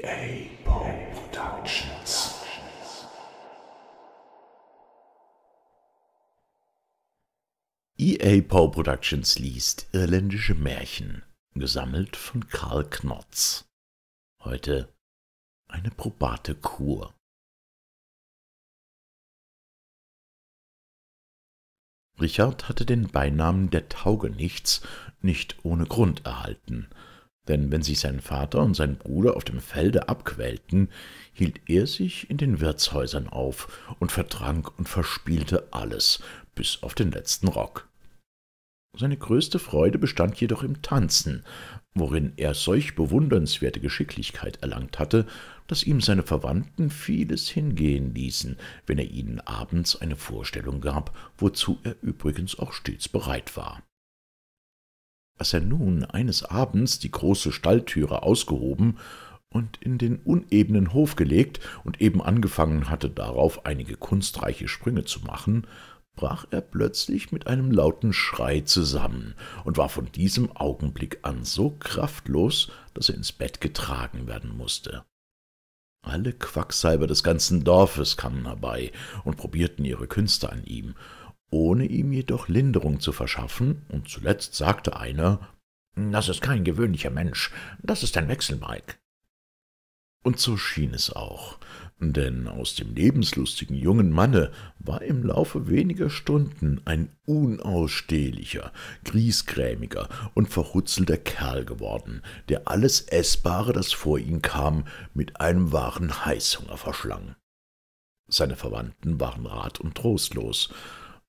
GA Productions. EA Pow Productions liest Irländische Märchen, gesammelt von Karl Knotz. Heute eine probate Kur. Richard hatte den Beinamen der Taugenichts nicht ohne Grund erhalten – denn wenn sich sein Vater und sein Bruder auf dem Felde abquälten, hielt er sich in den Wirtshäusern auf und vertrank und verspielte alles, bis auf den letzten Rock. Seine größte Freude bestand jedoch im Tanzen, worin er solch bewundernswerte Geschicklichkeit erlangt hatte, dass ihm seine Verwandten vieles hingehen ließen, wenn er ihnen abends eine Vorstellung gab, wozu er übrigens auch stets bereit war. Als er nun eines Abends die große Stalltüre ausgehoben und in den unebenen Hof gelegt und eben angefangen hatte, darauf einige kunstreiche Sprünge zu machen, brach er plötzlich mit einem lauten Schrei zusammen und war von diesem Augenblick an so kraftlos, dass er ins Bett getragen werden musste. Alle Quacksalber des ganzen Dorfes kamen herbei und probierten ihre Künste an ihm, ohne ihm jedoch Linderung zu verschaffen, und zuletzt sagte einer, »Das ist kein gewöhnlicher Mensch, das ist ein Wechselbalg.« und so schien es auch, denn aus dem lebenslustigen jungen Manne war im Laufe weniger Stunden ein unausstehlicher, griesgrämiger und verhutzelter Kerl geworden, der alles Essbare, das vor ihm kam, mit einem wahren Heißhunger verschlang. Seine Verwandten waren rat- und trostlos,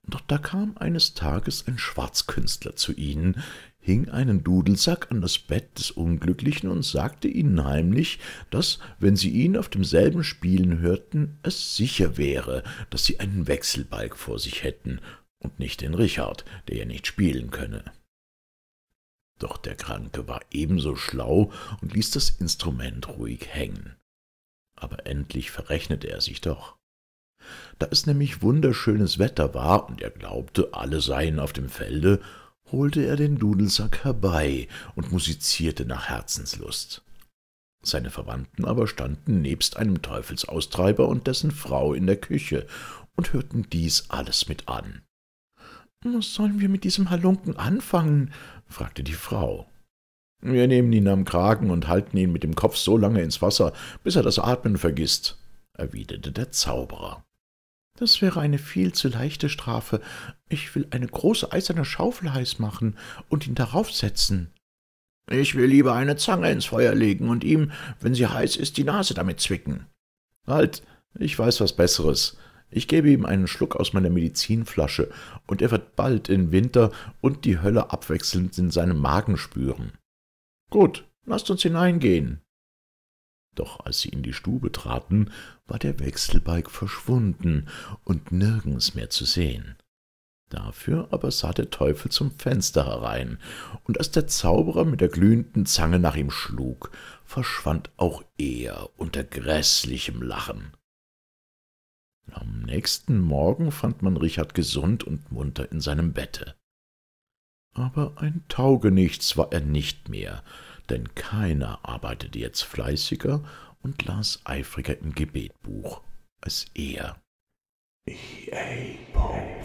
doch da kam eines Tages ein Schwarzkünstler zu ihnen, hing einen Dudelsack an das Bett des Unglücklichen und sagte ihnen heimlich, dass, wenn sie ihn auf demselben spielen hörten, es sicher wäre, dass sie einen Wechselbalg vor sich hätten und nicht den Richard, der ja nicht spielen könne. Doch der Kranke war ebenso schlau und ließ das Instrument ruhig hängen. Aber endlich verrechnete er sich doch. Da es nämlich wunderschönes Wetter war und er glaubte, alle seien auf dem Felde, holte er den Dudelsack herbei und musizierte nach Herzenslust. Seine Verwandten aber standen nebst einem Teufelsaustreiber und dessen Frau in der Küche und hörten dies alles mit an. »Was sollen wir mit diesem Halunken anfangen?« fragte die Frau. »Wir nehmen ihn am Kragen und halten ihn mit dem Kopf so lange ins Wasser, bis er das Atmen vergisst«, erwiderte der Zauberer. Das wäre eine viel zu leichte Strafe. Ich will eine große eiserne Schaufel heiß machen und ihn darauf setzen. Ich will lieber eine Zange ins Feuer legen und ihm, wenn sie heiß ist, die Nase damit zwicken. Halt, ich weiß was Besseres. Ich gebe ihm einen Schluck aus meiner Medizinflasche, und er wird bald in Winter und die Hölle abwechselnd in seinem Magen spüren. Gut, lasst uns hineingehen. Doch als sie in die Stube traten, war der Wechselbalg verschwunden und nirgends mehr zu sehen. Dafür aber sah der Teufel zum Fenster herein, und als der Zauberer mit der glühenden Zange nach ihm schlug, verschwand auch er unter gräßlichem Lachen. Am nächsten Morgen fand man Richard gesund und munter in seinem Bette. Aber ein Taugenichts war er nicht mehr, denn keiner arbeitete jetzt fleißiger und las eifriger im Gebetbuch als er. Ich, ey, EA.